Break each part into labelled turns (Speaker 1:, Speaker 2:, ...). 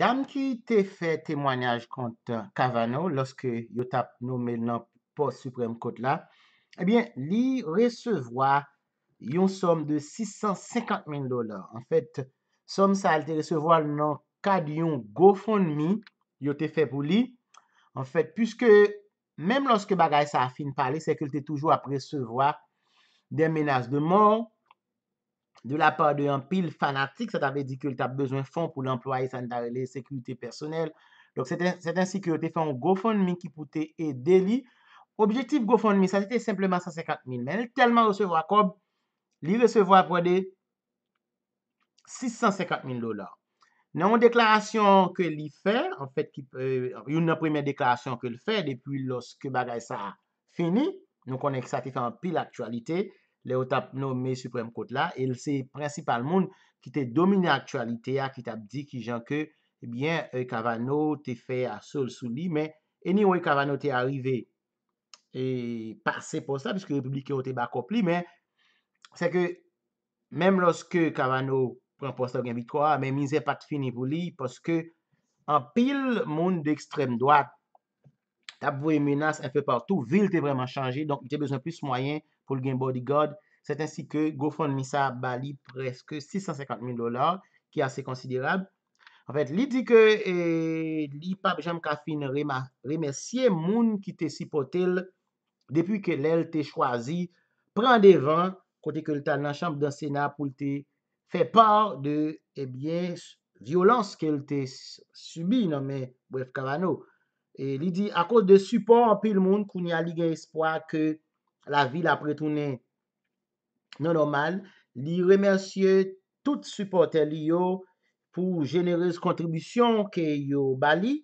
Speaker 1: Dam ki te fe temwanyaj kont Kavanaugh, loske yo tap nomen nan post-Supreme Kote la, ebyen eh li resevoa yon som de 650.000 dolar. En fet, som sa al te resevoa nan kad yon GoFundMe, yo te fe pou li. En fet, pwiske, menm loske bagay sa affin pale, se ke lte toujou ap resevoa den menas de moun, De la pa de an pil fanatik, sa t'ave di ke l'ta bezwen fon pou l'employe san darele, sekunite personel. Donk, seten sikurete fon GoFundMe ki poute e deli. Objektif GoFundMe, sa t'ete simpleman 154.000 men. Telman resevo akob, li resevo apode 650.000 dolar. Nan yon deklarasyon ke li fe, yon euh, nan premen deklarasyon ke li fe, depi loske bagay sa fini, non konen ki sa t'ete an pil aktualite, le ou tap nou me Supremkot la, el se prinsipal moun ki te domine aktualite a, ki tap di ki jan ke, ebyen, eh e Kavanaugh te fe a sol sou li, men, eni ou e Kavanaugh te arrive, e pase posa, piskou Republikan ou te bakop li, men, se ke, menm loske Kavanaugh pran posa gen vitwa, menm inze pat fin e vou li, poske, an pil moun de ekstrem doak, tap vwe menas an fe partou, vil te vreman chanje, donk jè bezon pwis mwayen pou l gen bodyguard, set ansi ke GoFundMe sa bali preske 650.000 dolar, ki ase konsiderab. En fèt, li di ke li pa Bicham Kafin remersye moun ki te sipotel depi ke l el te chwazi, pran devan kote ke l ta nan chanp dan sena pou l te fe par de, e eh bie, violans ke l te subi nan men Buef Kavano. E li di akos de suport anpil moun, koun ya li gen espoa ke la vi la pretounen non, nan normal. Li remersye tout suportel li yo pou jenereuse kontribusyon ke yo bali.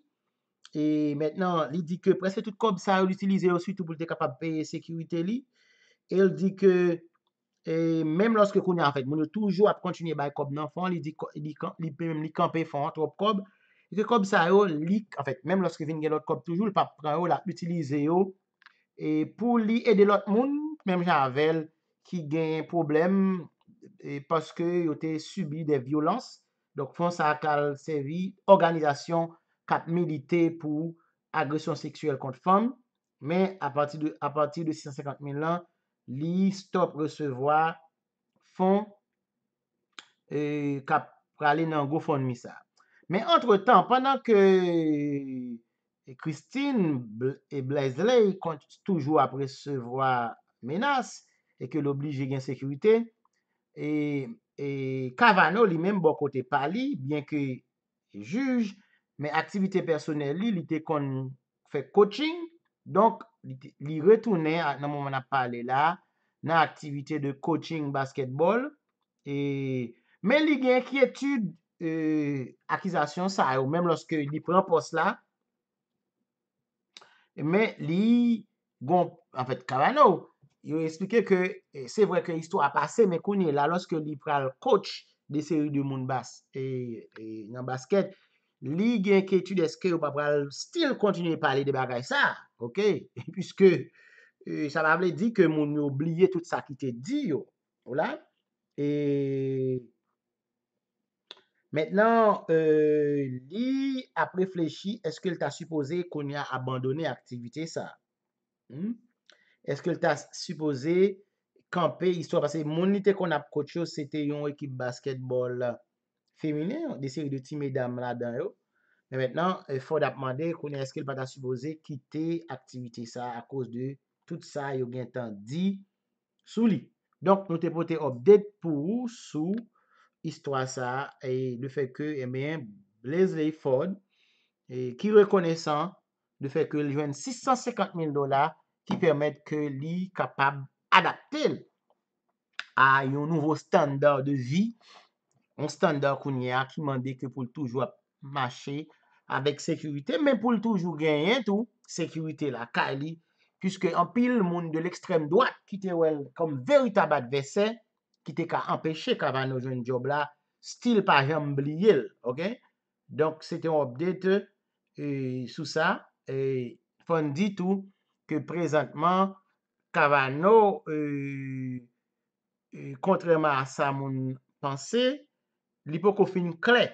Speaker 1: Et maintenant, li di ke prespe tout kob sa yo l'utilize osu tou pou l'te kapab pe sekirite li. El di ke, menm loske koun ya anfek, moun yo toujou ap kontinye bay kob nan fon, li di ki mwen li kanpe fon an trop kob. ke kob sa yo lik, an fèt, mèm lòske vin gen lòt kob toujou, l pa pran yo la utilize yo e pou li edè lòt moun mèm jan avèl ki gen yon problem e paske yote subi de violans donk fon sa akal sevi organizasyon kap milite pou agresyon seksuel kont fon, mèm a pati de 650 milan li stop resevoa fon kap pralè nan go fon misa Men entretan, pandan ke Christine e Blaisley kont toujou apre se vwa menas e ke l'oblige gen sekurite, e Kavanaugh li menm bo kote pali, bien ke juj, men aktivite personel li, li te kon fe coaching, donk li retounen nan mouman ap pale la, nan aktivite de coaching basketbol, men li gen kietude E, akizasyon sa yo, mèm lòske li pren pos la, mè li gon, an fèt, karan ou, yo esplike ke, e, se vwè ke histò a pase, mè konye la, lòske li pral kòch de seri di moun bas, e, nan basket, li gen kètu deske, ou pap pral stil kontinye pale de bagay sa, ok, pwiske, sa mè avle di ke moun oubliye tout sa ki te di yo, ou la, eee, Mètnen, euh, li ap reflechi, eske li ta supose kon ya abandone aktivite sa. Hmm? Eske li ta supose kampe, istwa pase, moun li te kon ap kote chos, se te yon ekip basketbol femine, desi yon de ti medam la dan yo. Mètnen, fò da ap mande kon ya eske li pa ta supose kite aktivite sa, akos de tout sa yo gen tan di sou li. Donk, nou te pote obdet pou sou, Istwa sa, e, eh e de fe ke, e men, Blaise Leiford, ki rekonesan de fe ke jwen 650.000 dola ki permette ke li kapab adapte a yon nouvo standar de vi, yon standar koun ya ki mande ke pou l'toujwa mache avek sekurite, men pou l'toujwa genyen tou, sekurite la, ka li, kiske an pil moun de l'ekstrem doa ki te wèl kom veri tabat vesey, ki te ka empèche Kavano joun job la, stil pa jamblil, ok? Donk, sete ou obdete sou sa, fon ditou, ke prezentman, Kavano, kontreman euh, euh, sa moun panse, lipo kofin kle,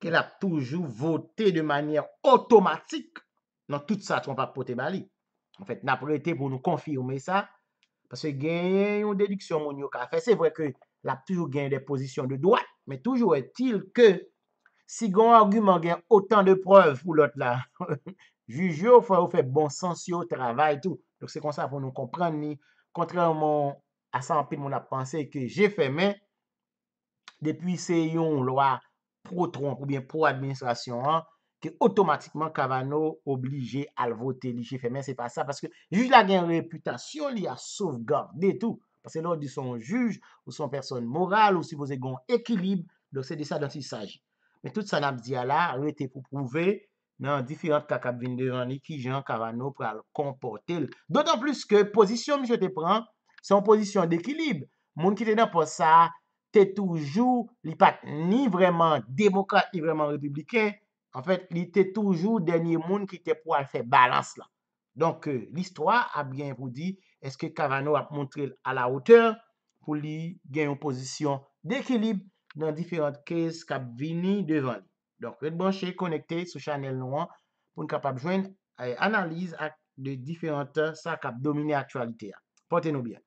Speaker 1: ke la toujou vote de manye otomatik, nan tout sa chon pa pote bali. En fèt, nan pou ete pou nou konfirme sa, Pase gen yon dediksyon moun yo ka. Fè se vwè kè l ap toujou gen de pozisyon de doat. Mè toujou etil kè si gon argumant gen otan de preuv pou lot la. Jujou fwa ou fè bon sens yo travay tou. Lòk se kon sa pou nou kompran ni. Kontrèl moun asan pi moun ap pransè kè jè fè mè. Depi se yon lwa pro tronk ou bien pro administrasyon an. Otomatikman Kavanaugh oblige al vote li jife men se pa sa Paske juj la gen reputasyon li a soufgan de tout Paske lor di son juj ou son person moral ou si voze gon ekilib Don se de sa don si saji Men tout sa nabdia la ou ete pou prouve Nan difirante kakabine de jan li ki jan Kavanaugh pral komporte Doton plus ke pozisyon mi jete pran Son pozisyon de ekilib Moun ki te den po sa te toujou li pat ni vreman demokat ni vreman republiken En fèt, li tè toujou denye moun ki tè pou al fè balans la. Donk l'istwa ap gen pou di, eske Kavanaugh ap montre a la oteur pou li gen yon pozisyon de ekilib nan diferante kez kap vini devan. Donk, lèd banshe konekte sou chanel nouan pou n kap ap jwen analize ak de diferante euh, sa kap domine aktualite a. Pote nou bien.